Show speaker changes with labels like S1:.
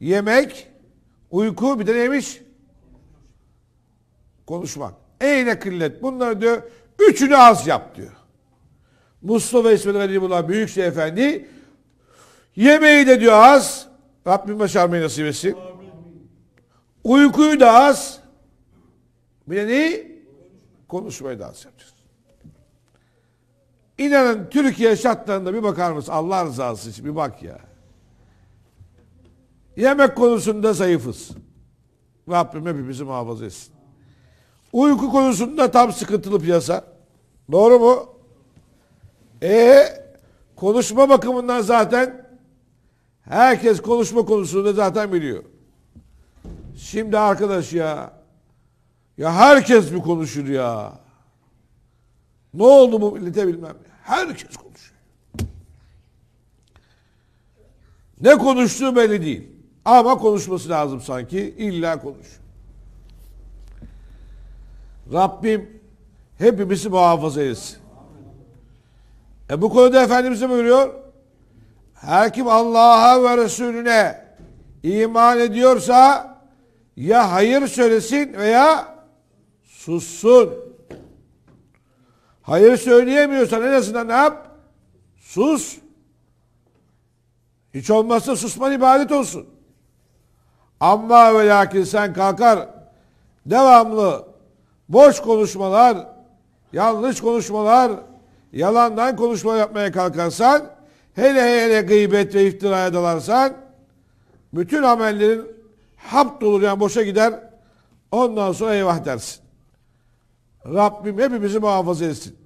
S1: yemek, uyku bir de neymiş? Konuşmak. Eyne kıllet. Bunları diyor üçünü az yap diyor. Mustafa İsmail Galibullah Büyükşehir Efendi yemeği de diyor az. Rabbim başarmayı nasip etsin. Uykuyu da az. Bir de neyi? Konuşmayı da az yapacağız. İnanın Türkiye şartlarında bir bakar mısın? Allah rızası için bir bak ya. Yemek konusunda zayıfız. Rabbim hepimizi muhafaza etsin. Uyku konusunda tam sıkıntılı piyasa. Doğru mu? E konuşma bakımından zaten herkes konuşma konusunda zaten biliyor. Şimdi arkadaş ya ya herkes mi konuşur ya? Ne oldu bu millete bilmem. Herkes konuşuyor. Ne konuştuğu belli değil. Ama konuşması lazım sanki. İlla konuş. Rabbim hepimizi muhafaza etsin. E bu konuda Efendimiz ne buyuruyor? Her kim Allah'a ve Resulüne iman ediyorsa ya hayır söylesin veya sussun. Hayır söyleyemiyorsan en azından ne yap? Sus. Hiç olmazsa susman ibadet olsun. Amma ve lakin sen kalkar devamlı boş konuşmalar, yanlış konuşmalar, yalandan konuşma yapmaya kalkarsan, hele hele gıybet ve iftiraya dalarsan, bütün amellerin hapt olur yani boşa gider. Ondan sonra eyvah dersin. Rabbim hepimizi muhafaza etsin.